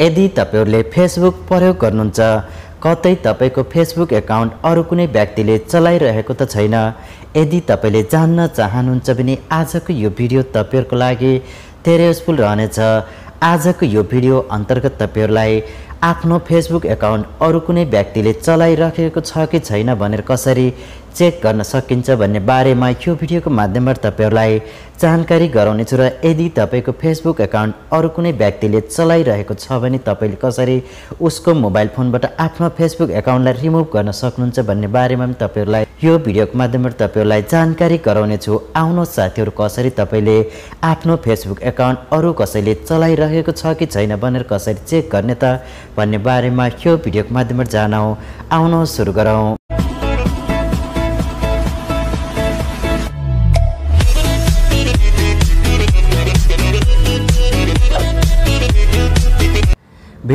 यदि तपाईँहरूले फेसबुक प्रयोग गर्नुहुन्छ कतै तपाईँको फेसबुक एकाउन्ट अरू कुनै व्यक्तिले चलाइरहेको त छैन यदि तपाईँले जान्न चाहनुहुन्छ भने आजको यो भिडियो तपाईँहरूको लागि धेरै युजफुल रहनेछ आजको यो भिडियो अन्तर्गत तपाईँहरूलाई आफ्नो फेसबुक एकाउन्ट अरू कुनै व्यक्तिले चलाइराखेको छ कि छैन भनेर कसरी चेक गर्न सकिन्छ भन्ने बारेमा यो भिडियोको माध्यमबाट तपाईँहरूलाई जानकारी गराउनेछु र यदि तपाईँको फेसबुक एकाउन्ट अरू कुनै व्यक्तिले चलाइरहेको छ भने तपाईँले कसरी उसको मोबाइल फोनबाट आफ्नो फेसबुक एकाउन्टलाई रिमुभ गर्न सक्नुहुन्छ भन्ने बारेमा पनि तपाईँहरूलाई यो भिडियोको माध्यमबाट तपाईँहरूलाई जानकारी गराउनेछु आउनु साथीहरू कसरी तपाईँले आफ्नो फेसबुक एकाउन्ट अरू कसैले चलाइरहेको छ कि छैन भनेर कसरी चेक गर्ने त भन्ने बारेमा यो भिडियोको माध्यमबाट जानौँ आउनुहोस् सुरु गरौँ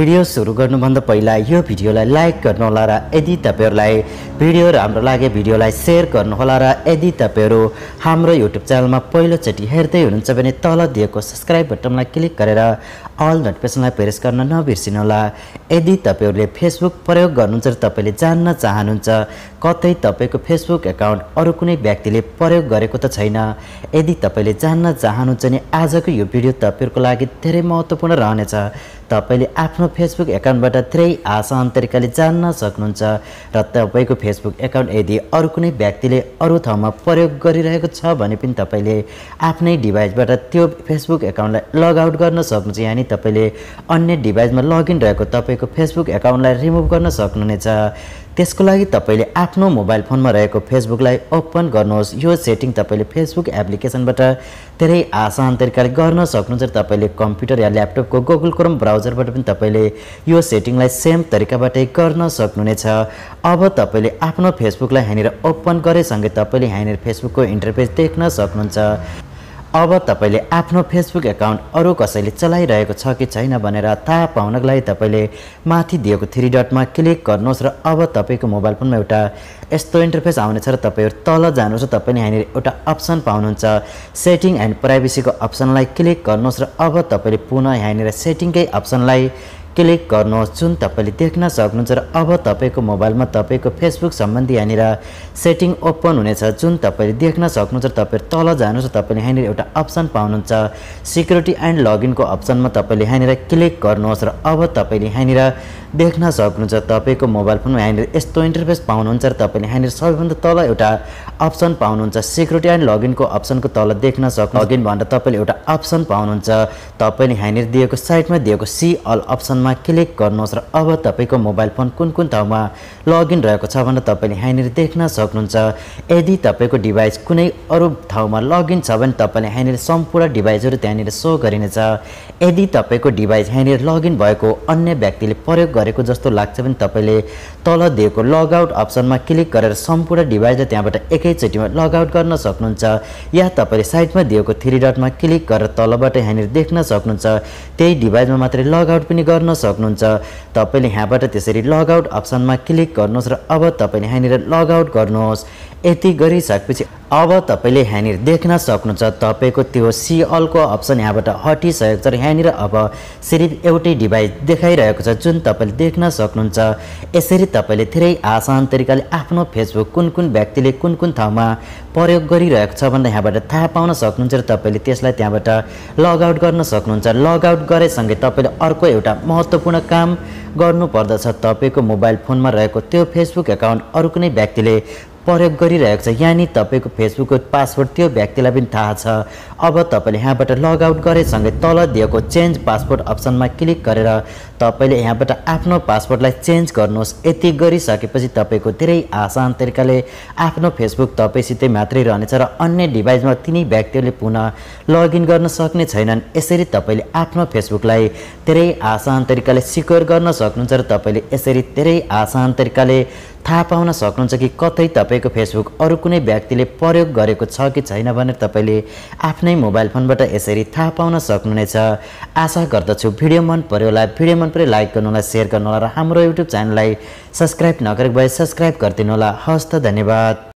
भिडियो सुरु गर्नुभन्दा पहिला यो भिडियोलाई लाइक गर्नुहोला र यदि तपाईँहरूलाई भिडियो राम्रो लागे भिडियोलाई सेयर गर्नुहोला र यदि तपाईँहरू हाम्रो युट्युब च्यानलमा पहिलोचोटि हेर्दै हुनुहुन्छ भने तल दिएको सब्सक्राइब बटनलाई क्लिक गरेर अल नोटिफिकेसनलाई प्रेस गर्न नबिर्सिनुहोला यदि तपाईँहरूले फेसबुक प्रयोग गर्नुहुन्छ र तपाईँले जान्न चाहनुहुन्छ कतै तपाईँको फेसबुक एकाउन्ट अरू कुनै व्यक्तिले प्रयोग गरेको त छैन यदि तपाईँले जान्न चाहनुहुन्छ भने आजको यो भिडियो तपाईँहरूको लागि धेरै महत्त्वपूर्ण रहनेछ तपाईँले आफ्नो फेसबुक एकाउन्टबाट धेरै आसान तरिकाले जान्न सक्नुहुन्छ र तपाईँको फेसबुक एकाउन्ट यदि अरू कुनै व्यक्तिले अरू ठाउँमा प्रयोग गरिरहेको छ भने पनि तपाईँले आफ्नै डिभाइसबाट त्यो फेसबुक एकाउन्टलाई लगआउट गर्न सक्नुहुन्छ यानि तपाईँले अन्य डिभाइसमा लगइन रहेको तपाईँको फेसबुक एकाउन्टलाई रिमुभ गर्न सक्नुहुनेछ त्यसको लागि तपाईँले आफ्नो मोबाइल फोनमा रहेको फेसबुकलाई ओपन गर्नुहोस् यो सेटिङ तपाईँले फेसबुक एप्लिकेसनबाट धेरै आसान तरिकाले गर्न सक्नुहुन्छ तपाईँले कम्प्युटर या ल्यापटपको गुगल क्रोम ब्राउजरबाट पनि तपाईँले यो सेटिङलाई सेम तरिकाबाटै गर्न सक्नुहुनेछ अब तपाईँले आफ्नो फेसबुकलाई यहाँनिर ओपन गरेसँगै तपाईँले यहाँनिर फेसबुकको इन्टरफेस देख्न सक्नुहुन्छ अब तपाईँले आफ्नो फेसबुक एकाउन्ट अरू कसैले चलाइरहेको छ कि छैन भनेर थाहा पाउनको लागि तपाईँले माथि दिएको थ्री डटमा क्लिक गर्नुहोस् र अब तपाईँको मोबाइल फोनमा एउटा यस्तो इन्टरफेस आउनेछ र तपाईँहरू तल जानुहोस् र तपाईँले यहाँनिर एउटा अप्सन पाउनुहुन्छ सेटिङ एन्ड प्राइभेसीको अप्सनलाई क्लिक गर्नुहोस् र अब तपाईँले पुनः यहाँनिर सेटिङकै अप्सनलाई क्लिक गर्नुहोस् जुन तपाईँले देख्न सक्नुहुन्छ र अब तपाईँको मोबाइलमा तपाईँको फेसबुक सम्बन्धी यहाँनिर सेटिङ ओपन हुनेछ जुन तपाईँले देख्न सक्नुहुन्छ र तपाईँ तल जानुहोस् र तपाईँले यहाँनिर एउटा अप्सन पाउनुहुन्छ सिक्युरिटी एन्ड लगइनको अप्सनमा तपाईँले यहाँनिर क्लिक गर्नुहोस् र अब तपाईँले यहाँनिर देख्न सक्नुहुन्छ तपाईँको मोबाइल फोनमा यहाँनिर यस्तो इन्टरफेस पाउनुहुन्छ र तपाईँले यहाँनिर सबैभन्दा तल एउटा अप्सन पाउनुहुन्छ सिक्युरिटी एन्ड लगइनको अप्सनको तल देख्न सक्नु लगइन भनेर तपाईँले एउटा अप्सन पाउनुहुन्छ तपाईँले यहाँनिर दिएको साइटमा दिएको सी अल अप्सन अप्सनमा क्लिक गर्नुहोस् र अब तपाईँको मोबाइल फोन कुन कुन ठाउँमा लगइन रहेको छ भने तपाईँले यहाँनिर देख्न सक्नुहुन्छ यदि तपाईँको डिभाइस कुनै अरू ठाउँमा लगइन छ भने तपाईँले यहाँनिर सम्पूर्ण डिभाइसहरू त्यहाँनिर सो गरिनेछ यदि तपाईँको डिभाइस यहाँनिर लगइन भएको अन्य व्यक्तिले प्रयोग गरेको जस्तो लाग्छ भने तपाईँले तल दिएको लगआउट अप्सनमा क्लिक गरेर सम्पूर्ण डिभाइस त्यहाँबाट एकैचोटिमा लगआउट गर्न सक्नुहुन्छ या तपाईँले साइडमा दिएको थ्री डटमा क्लिक गरेर तलबाट यहाँनिर देख्न सक्नुहुन्छ त्यही डिभाइसमा मात्रै लगआउट पनि गर्न सुन्न सक्नुहुन्छ तपाईँले यहाँबाट त्यसरी लगआउट अप्सनमा क्लिक गर्नुहोस् र अब तपाईँले यहाँनिर लगआउट गर्नुहोस् यति गरिसकेपछि अब तपाईँले यहाँनिर देख्न सक्नुहुन्छ तपाईँको त्यो सिअलको अप्सन यहाँबाट हटिसकेको छ र यहाँनिर अब सिर्फ एउटै डिभाइस देखाइरहेको छ जुन तपाईँले देख्न सक्नुहुन्छ यसरी तपाईँले धेरै आसान तरिकाले आफ्नो फेसबुक कुन कुन व्यक्तिले कुन कुन ठाउँमा प्रयोग गरिरहेको छ भन्दा यहाँबाट थाहा पाउन सक्नुहुन्छ र तपाईँले त्यसलाई त्यहाँबाट लगआउट गर्न सक्नुहुन्छ लगआउट गरेसँगै तपाईँले अर्को एउटा महत्त्वपूर्ण काम गर्नुपर्दछ तपाईँको मोबाइल फोनमा रहेको त्यो फेसबुक एकाउन्ट अरू कुनै व्यक्तिले प्रयोग गरिरहेको छ यानि तपाईँको फेसबुकको पासवर्ड त्यो व्यक्तिलाई पनि थाहा छ अब तपाईँले यहाँबाट लगआउट गरेसँगै तल दिएको चेन्ज पासवर्ड अप्सनमा क्लिक गरेर तपाईँले यहाँबाट आफ्नो पासवर्डलाई चेन्ज गर्नुहोस् यति गरिसकेपछि तपाईँको धेरै आसान तरिकाले आफ्नो फेसबुक तपाईँसितै मात्रै रहनेछ र अन्य डिभाइसमा तिनी व्यक्तिहरूले पुनः लगइन गर्न सक्ने छैनन् यसरी तपाईँले आफ्नो फेसबुकलाई धेरै आसान तरिकाले सिक्योर गर्न सक्नुहुन्छ र तपाईँले यसरी धेरै आसान तरिकाले थाहा पाउन सक्नुहुन्छ कि कतै तपाईँको फेसबुक अरू कुनै व्यक्तिले प्रयोग गरेको छ कि छैन भनेर तपाईँले आफ्नै मोबाइल फोनबाट यसरी थाहा पाउन सक्नुहुनेछ आशा गर्दछु भिडियो मन पऱ्यो होला भिडियो मन पऱ्यो लाइक गर्नु गर्नुहोला सेयर गर्नुहोला र हाम्रो युट्युब च्यानललाई सब्सक्राइब नगरेको भए सब्सक्राइब होला हस् त धन्यवाद